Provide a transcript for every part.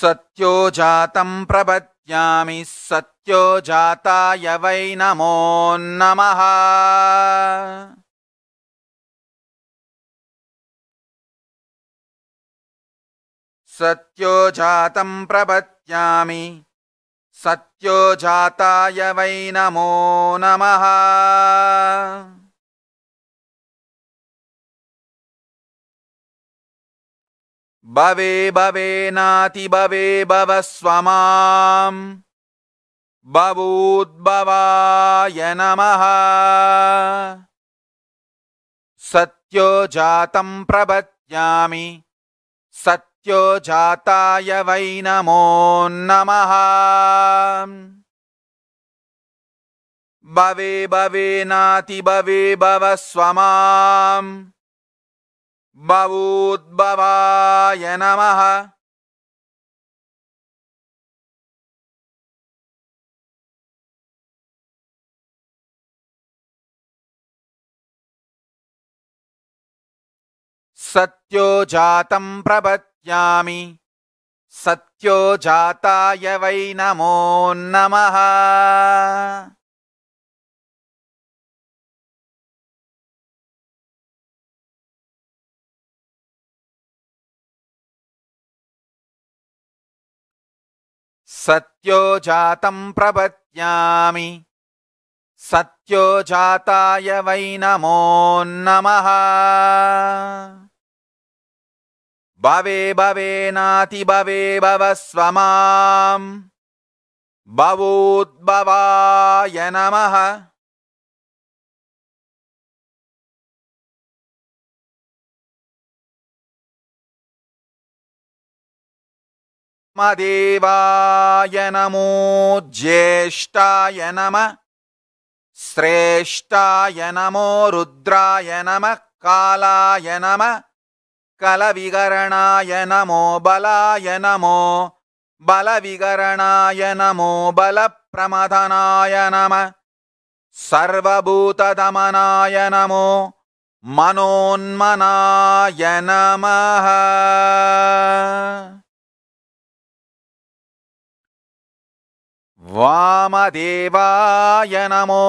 सत्यो प्रपद्यामि सत्यो जाताय वै नमो नमः सत्यो प्रपद्यामि सत्यो जाताय वै नमो नमः भवे भवे भवे भव स्व नमः सत्यो जातम् सत्योजातं सत्यो जाताय वै नमो नमः भवे भवेनाति भवे भव स्वमाम् ूद्भवाय नमः सत्यो जातं प्रपत्यामि सत्यो जाताय वै नमो नमः सत्यो सत्यो जाताय वै नमो नमः भवे भवे नातिभवे भव स्व माम् भवोद्भवाय नमः देवाय नमो ज्येष्ठाय नमः श्रेष्ठाय नमो रुद्राय नमः कालाय नम कलविगरणाय नमो बलाय नमो बलविगरणाय नमो बलप्रमथनाय नमः सर्वभूतदमनाय नमो मनोन्मनाय नमः वामदेवाय नमो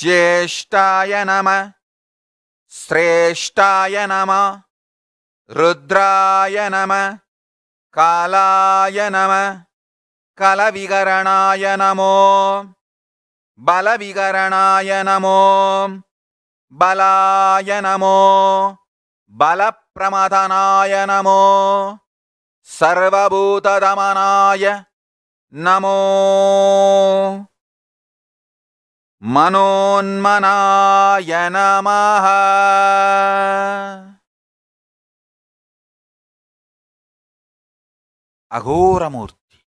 ज्येष्ठाय नम श्रेष्ठाय नमः रुद्राय नम कालाय नमः कलविकरणाय नमो बलविकरणाय नमो बलाय नमो बलप्रमथनाय नमो सर्वभूतदमनाय नमो मनोन्मनाय नमः अघोरमूर्ति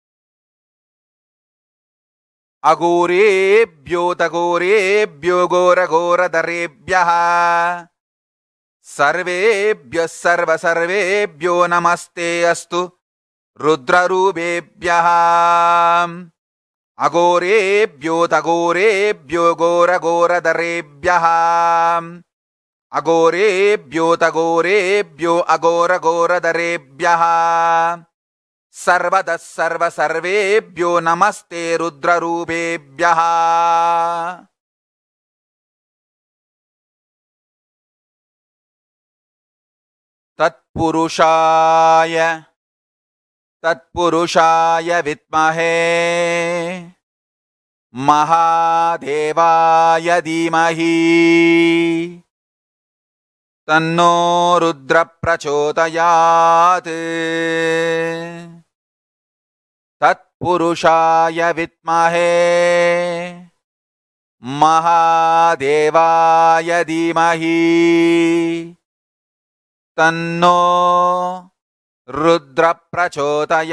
अघोरेभ्योतघोरेभ्यो घोरघोरधरेभ्यः सर्वेभ्यः सर्वसर्वेभ्यो नमस्ते अस्तु रुद्ररूपेभ्यः अगोरेभ्योतगोरेभ्योऽघोरगोरदरेभ्यः अगोरेभ्योतगोरेभ्यो अगोरगोरदरेभ्यः सर्वदर्व सर्वेभ्यो नमस्ते रुद्ररूपेभ्यः तत्पुरुषाय तत्पुरुषाय विद्महे महादेवाय धीमहि तन्नो रुद्रप्रचोदयात् तत्पुरुषाय विद्महे महादेवाय धीमहि तन्नो रुद्रप्रचोदयात्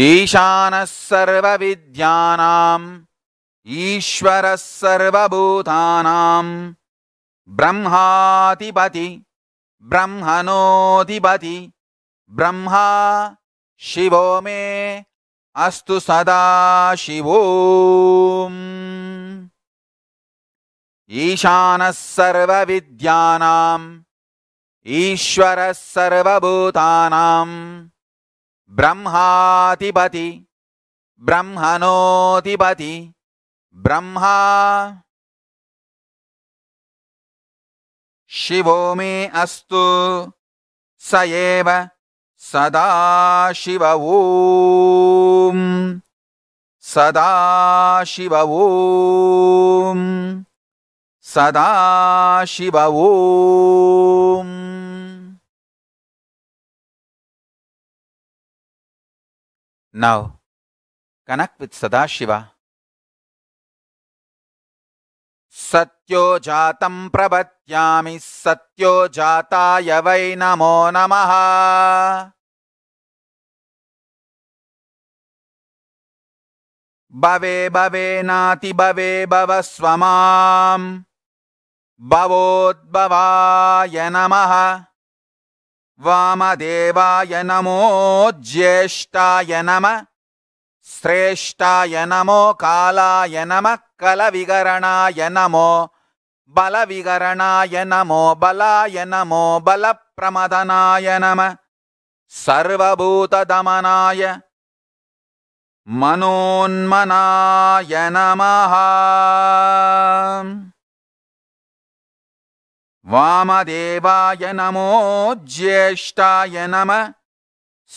ईश्वरः सर्वभूतानाम् ब्रह्माधिपति ब्रह्मणोऽधिपति ब्रह्मा शिवो मे अस्तु शिवो ईशानः सर्वविद्यानां सर्वभूतानाम् ब्रह्मातिपति ब्रह्मणोतिपति ब्रह्मा शिवो मे अस्तु स एव सदाशिवू ॐ ॐ नौ कनक् वित् सदा शिव जातं प्रवत्यामि सत्यो जाताय वै नमो नमः भवे भवे भवे भव स्वमाम् भवोद्भवाय नमः वामदेवाय नमो ज्येष्ठाय नम श्रेष्ठाय नमो कालाय नमः कलविकरणाय नमो बलविकरणाय नमो बलाय नमो बलप्रमदनाय नमः सर्वभूतदमनाय मनोन्मनाय नमः वामदेवाय नमो ज्येष्ठाय नमः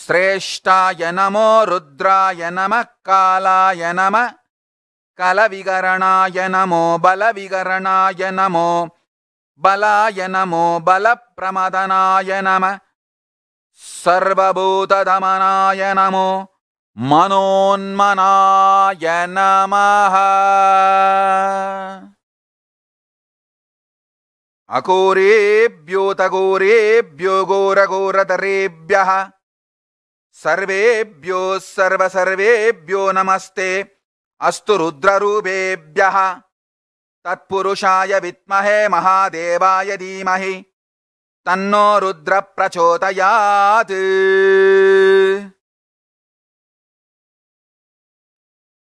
श्रेष्ठाय नमो रुद्राय नमः कालाय नमः कलविगरणाय नमो बलविगरणाय नमो बलाय नमो बलप्रमदनाय नमः सर्वभूतदमनाय नमो मनोन्मनाय नमः अघोरेभ्योतघोरेभ्यो घोरगोरतरेभ्यः सर्वेभ्यो सर्वसर्वेभ्यो नमस्ते अस्तु रुद्ररूपेभ्यः तत्पुरुषाय विद्महे महादेवाय धीमहि तन्नो रुद्रप्रचोदयात्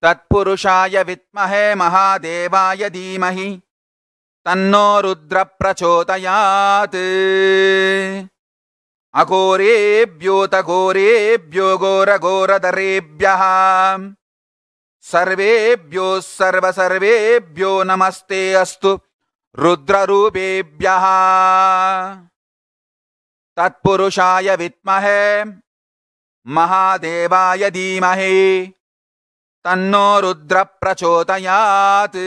तत्पुरुषाय विद्महे महादेवाय धीमहि तन्नो रुद्रप्रचोदयात् अघोरेभ्योतघोरेभ्यो घोरघोरधरेभ्यः सर्वेभ्यो सर्वेभ्यो नमस्ते अस्तु रुद्ररूपेभ्यः तत्पुरुषाय विद्महे महादेवाय धीमहे तन्नो रुद्रप्रचोदयात्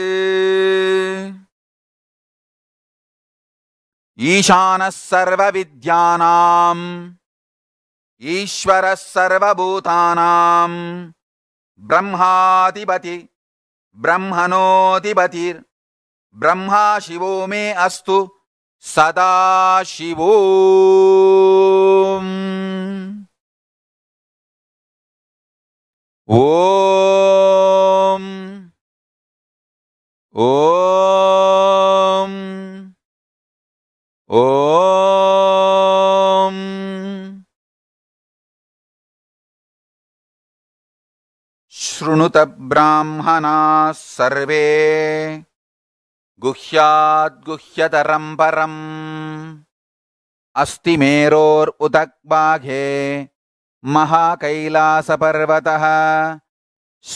ईशानः सर्वविद्यानाम् ईश्वरः सर्वभूतानां ब्रह्मातिपति ब्रह्मणोतिपतिर्ब्रह्मा शिवो मे अस्तु सदाशिवो ओ ॐ शृणुत ब्राह्मणाः सर्वे गुह्याद्गुह्यतरम् परम् अस्ति मेरोर् उदक्बाघे महाकैलासपर्वतः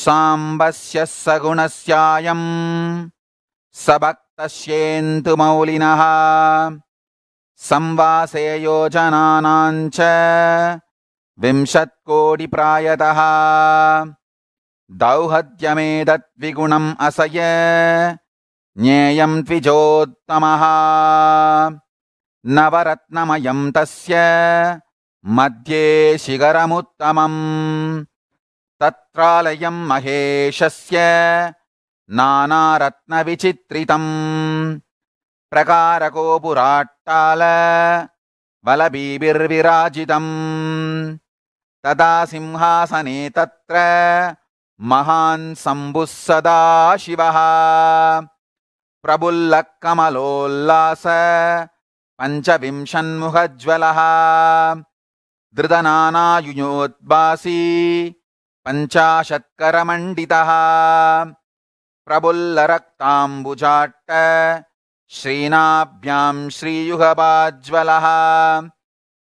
साम्बस्य सगुणस्यायं स भक्तस्येन्तुमौलिनः संवासे योजनानाञ्च विंशत्कोटिप्रायदः दौहद्यमेतत् विगुणम् असय ज्ञेयम् द्विजोत्तमः नवरत्नमयं तस्य मध्ये शिखरमुत्तमम् तत्रालयं महेशस्य नानारत्नविचित्रितम् प्रकारकोपुराट्टाल बलबीभिर्विराजितम् तदा सिंहासने तत्र महान् शम्भुः सदाशिवः प्रबुल्लकमलोल्लास पञ्चविंशन्मुखज्वलः धृतनानायुयोद्वासी पञ्चाशत्करमण्डितः प्रबुल्लरक्ताम्बुजाट्ट श्रीनाभ्यां श्रीयुगपाज्वलः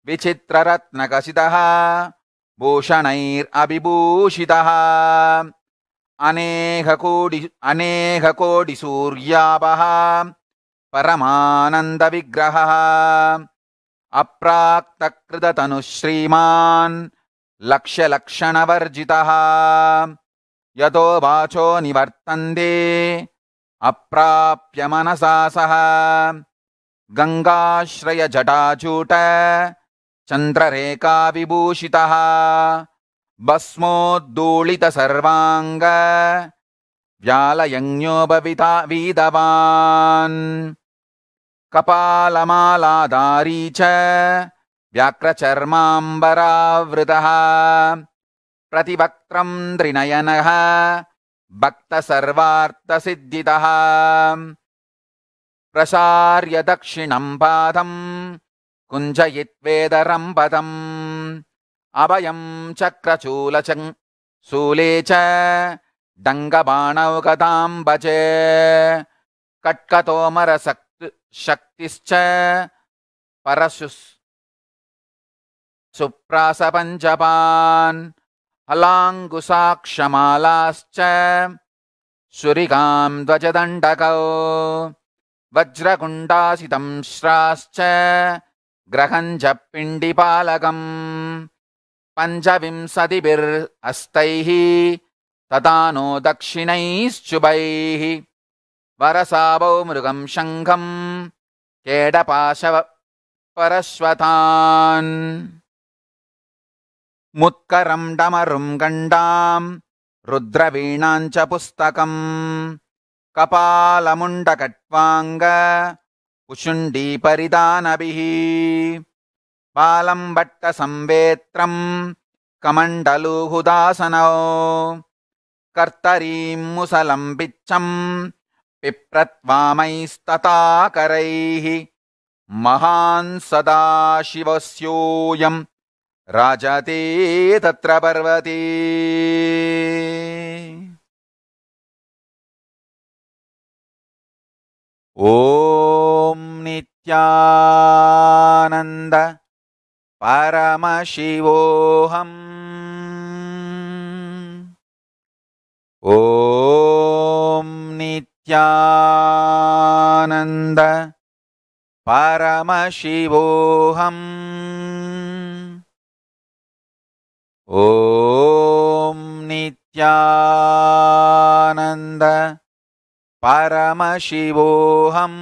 विचित्ररत्नकसितः अनेहकोटि अनेहकोटिसूर्यापः परमानन्दविग्रहः अप्राक्तकृततनुः श्रीमान् लक्ष्यलक्षणवर्जितः यतो वाचो निवर्तन्ते अप्राप्य मनसा सह गङ्गाश्रयजटाचूट चंद्ररेखा भस्मोद्दूलितसर्वाङ्ग व्यालयज्ञोपविता वीदवान् कपालमालाधारी च व्याक्रचर्माम्बरावृतः प्रतिवक्त्रम् त्रिनयनः भक्तसर्वार्थसिद्धितः प्रसार्य दक्षिणम् पादम् कुञ्जयित्वेदरम्पदम् अभयम् चक्रचूलचङ् शूले च डङ्गबाणौकताम्बच कट्कतोमरशक् शक्तिश्च परशुस् सुप्रासपञ्जपान् सुरिकाम् ध्वजदण्डकौ वज्रकुण्डासितं श्राश्च ग्रहं जप्पिण्डिपालकम् पञ्चविंशतिभिर्हस्तैः तदा नो दक्षिणैश्चुभैः वरसावौ मृगं शङ्खं परश्वतान् मुत्करं डमरुङ्गण्डां रुद्रवीणाञ्च पुस्तकं कपालमुण्डकट्वाङ्गशुण्डीपरिदानभिः पालम्बट्टसंवेत्रं कमण्डलूहुदासनौ मुसलम् बिच्छम् पिप्रत्वामैस्तताकरैः महान् सदाशिवस्योऽयम् राजाते तत्र पर्वती ॐ नित्यानन्द परमशिवोऽहम् ॐ नित्यानन्द परमशिवोऽहम् ॐ नित्यानन्द परमशिवोऽहम्